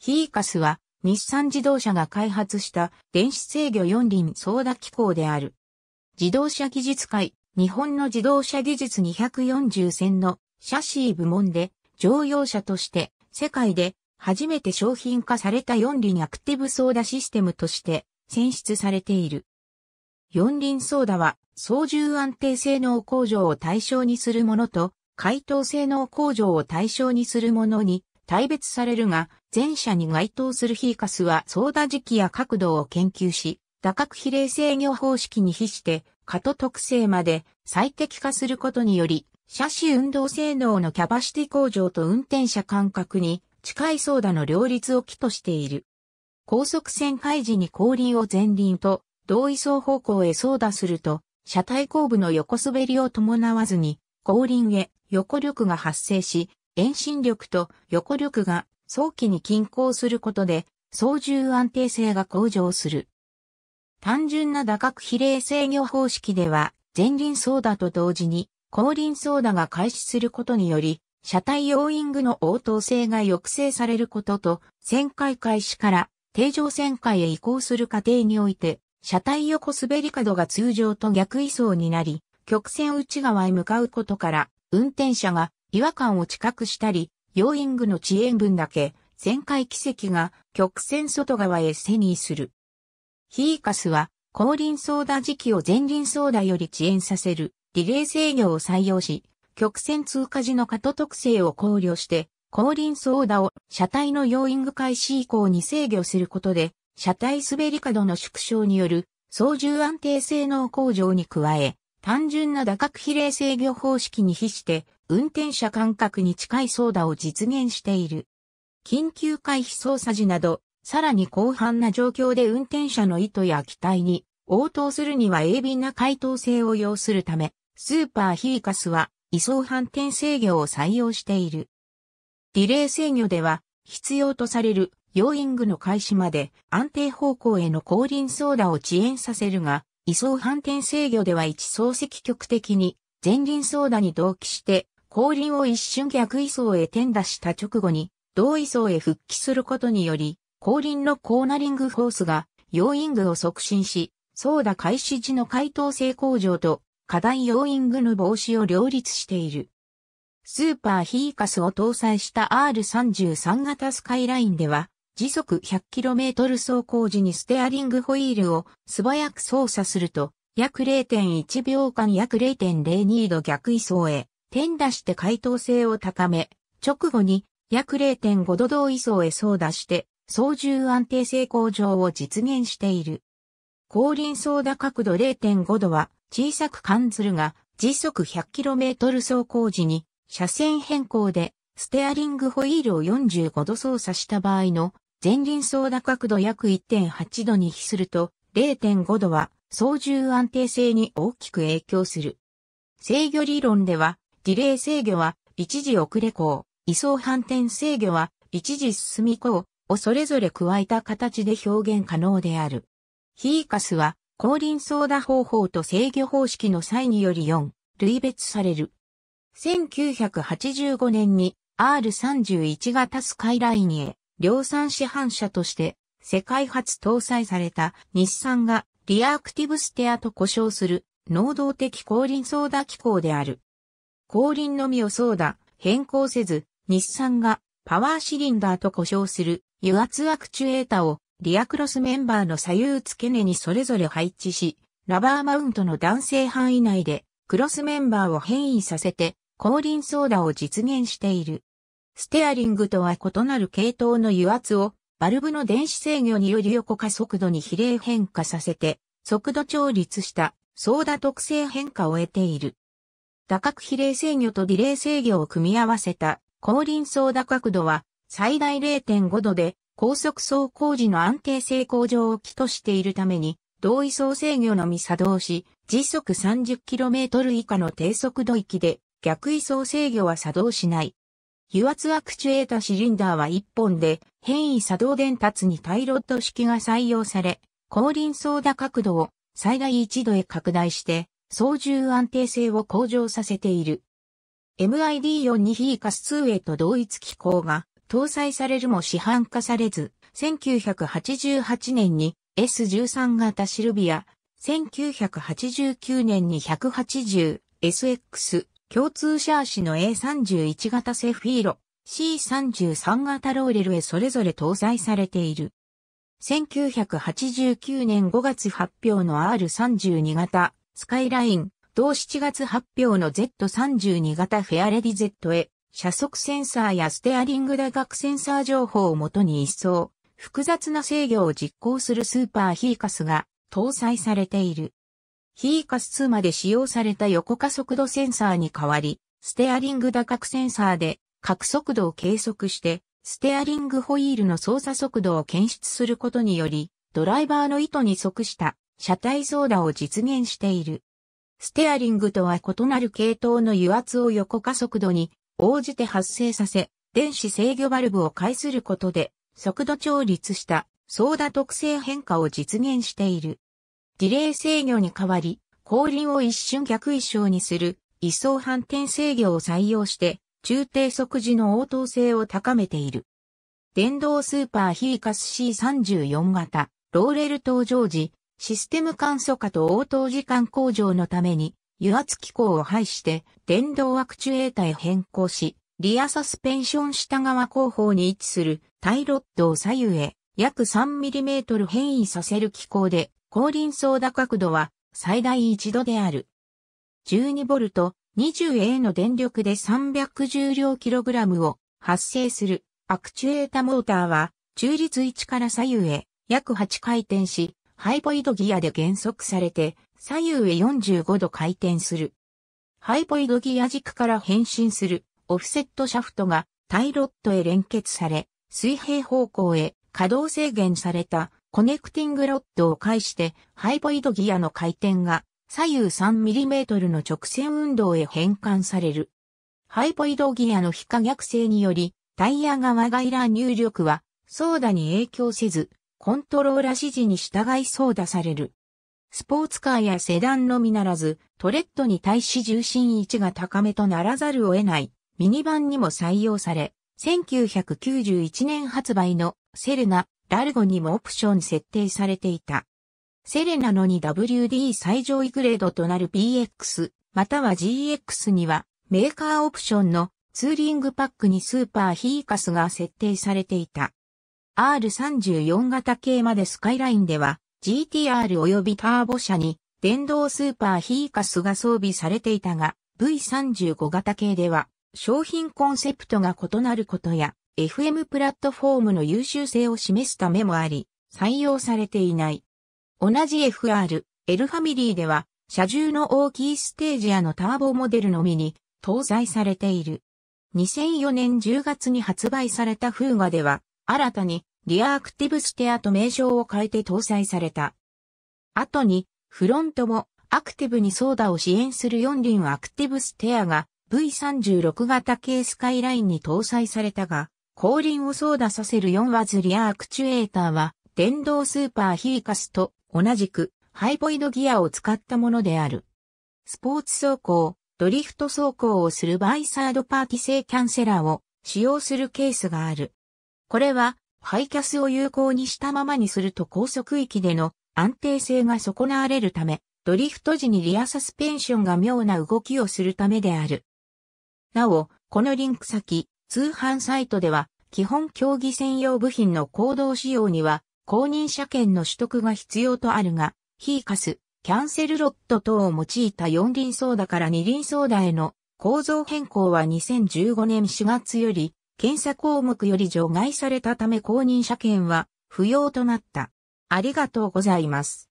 ヒーカスは日産自動車が開発した電子制御四輪操舵機構である。自動車技術界、日本の自動車技術240線のシャシー部門で乗用車として世界で初めて商品化された四輪アクティブ操舵システムとして選出されている。四輪操舵は操縦安定性能向上を対象にするものと回答性能向上を対象にするものに大別されるが、前者に該当するヒーカスは操打時期や角度を研究し、打角比例制御方式に比して、過渡特性まで最適化することにより、車種運動性能のキャパシティ向上と運転者間隔に近い操打の両立を起としている。高速旋回時に後輪を前輪と同位相方向へ操打すると、車体後部の横滑りを伴わずに後輪へ横力が発生し、遠心力と横力が早期に均衡することで操縦安定性が向上する。単純な打角比例制御方式では前輪操舵と同時に後輪操舵が開始することにより車体用イングの応答性が抑制されることと旋回開始から定常旋回へ移行する過程において車体横滑り角が通常と逆位相になり曲線内側へ向かうことから運転者が違和感を知覚したり、要因具の遅延分だけ、旋回奇跡が曲線外側へセニーする。ヒーカスは、後輪ソーダ時期を前輪ソーダより遅延させる、リレー制御を採用し、曲線通過時の過渡特性を考慮して、後輪ソーダを車体の要因具開始以降に制御することで、車体滑り角の縮小による操縦安定性能向上に加え、単純な打角比例制御方式に比して運転者感覚に近い操ダを実現している。緊急回避操作時など、さらに広範な状況で運転者の意図や期待に応答するには鋭敏な回答性を要するため、スーパーヒーカスは位相反転制御を採用している。リレー制御では必要とされるヨーイングの開始まで安定方向への後輪操ダを遅延させるが、位相反転制御では一層積極的に前輪操ダに同期して後輪を一瞬逆位相へ転打した直後に、同位相へ復帰することにより、後輪のコーナリングフォースが、要因具を促進し、ソーダ開始時の回答性向上と、課題要因具の防止を両立している。スーパーヒーカスを搭載した R33 型スカイラインでは、時速 100km 走行時にステアリングホイールを素早く操作すると、約0.1秒間約0.02度逆位相へ点出して回答性を高め、直後に約0.5度同位相へ操打して、操縦安定性向上を実現している。後輪操打角度0.5度は小さく感ずるが、時速 100km 走行時に車線変更でステアリングホイールを45度操作した場合の前輪操打角度約1.8度に比すると0.5度は操縦安定性に大きく影響する。制御理論ではディレイ制御は、一時遅れ項、位相反転制御は、一時進み項をそれぞれ加えた形で表現可能である。ヒーカスは、後輪操舵方法と制御方式の際により4、類別される。1985年に R31 型スカイラインへ量産市販車として世界初搭載された日産がリアクティブステアと呼称する能動的後輪操舵機構である。後輪のみをそうだ、変更せず、日産がパワーシリンダーと呼称する油圧アクチュエータをリアクロスメンバーの左右付け根にそれぞれ配置し、ラバーマウントの弾性範囲内でクロスメンバーを変異させて後輪ーダを実現している。ステアリングとは異なる系統の油圧をバルブの電子制御により横加速度に比例変化させて速度調律したソーダ特性変化を得ている。打角比例制御とディレイ制御を組み合わせた後輪操打角度は最大0.5度で高速走行時の安定性向上を起としているために同位相制御のみ作動し時速 30km 以下の低速度域で逆位相制御は作動しない。油圧アクチュエータシリンダーは1本で変異作動伝達にタイロット式が採用され後輪操打角度を最大1度へ拡大して操縦安定性を向上させている。m i d 4に非ーカス2と同一機構が搭載されるも市販化されず、1988年に S13 型シルビア、1989年に 180SX 共通シャーシの A31 型セフィーロ、C33 型ローレルへそれぞれ搭載されている。1989年5月発表の R32 型スカイライン、同7月発表の Z32 型フェアレディ Z へ、車速センサーやステアリング打楽センサー情報をもとに一層、複雑な制御を実行するスーパーヒーカスが搭載されている。ヒーカス2まで使用された横加速度センサーに代わり、ステアリング打角センサーで角速度を計測して、ステアリングホイールの操作速度を検出することにより、ドライバーの意図に即した車体操舵を実現している。ステアリングとは異なる系統の油圧を横加速度に応じて発生させ、電子制御バルブを介することで、速度調律した操舵特性変化を実現している。ディレイ制御に代わり、後輪を一瞬逆一生にする、一層反転制御を採用して、中低速時の応答性を高めている。電動スーパーヒーカス C34 型、ローレル登場時、システム簡素化と応答時間向上のために、油圧機構を廃して、電動アクチュエータへ変更し、リアサスペンション下側後方に位置するタイロッドを左右へ約 3mm 変異させる機構で、後輪操舵角度は最大1度である。12V、20A の電力で310両 kg を発生するアクチュエータモーターは、中立位置から左右へ約8回転し、ハイポイドギアで減速されて左右へ45度回転する。ハイポイドギア軸から変身するオフセットシャフトがタイロットへ連結され、水平方向へ稼働制限されたコネクティングロッドを介してハイポイドギアの回転が左右 3mm の直線運動へ変換される。ハイポイドギアの非可逆性によりタイヤ側外乱入力はソーダに影響せずコントローラ指示に従い操舵される。スポーツカーやセダンのみならず、トレッドに対し重心位置が高めとならざるを得ないミニバンにも採用され、1991年発売のセレナ、ラルゴにもオプション設定されていた。セレナの 2WD 最上位グレードとなる BX、または GX にはメーカーオプションのツーリングパックにスーパーヒーカスが設定されていた。R34 型系までスカイラインでは GTR 及びターボ車に電動スーパーヒーカスが装備されていたが V35 型系では商品コンセプトが異なることや FM プラットフォームの優秀性を示すためもあり採用されていない。同じ FR、L ファミリーでは車重の大きいステージやのターボモデルのみに搭載されている。2004年10月に発売されたフーガでは新たにリアアクティブステアと名称を変えて搭載された。後に、フロントもアクティブにソーダを支援する4輪アクティブステアが V36 型系スカイラインに搭載されたが、後輪をソーダさせる4ワズリアアクチュエーターは、電動スーパーヒーカスと同じくハイボイドギアを使ったものである。スポーツ走行、ドリフト走行をするバイサードパーティ製キャンセラーを使用するケースがある。これはハイキャスを有効にしたままにすると高速域での安定性が損なわれるため、ドリフト時にリアサスペンションが妙な動きをするためである。なお、このリンク先、通販サイトでは、基本競技専用部品の行動仕様には、公認車検の取得が必要とあるが、ヒーカス、キャンセルロット等を用いた四輪ソーダから二輪ソーダへの構造変更は2015年4月より検査項目より除外されたため公認車検は不要となった。ありがとうございます。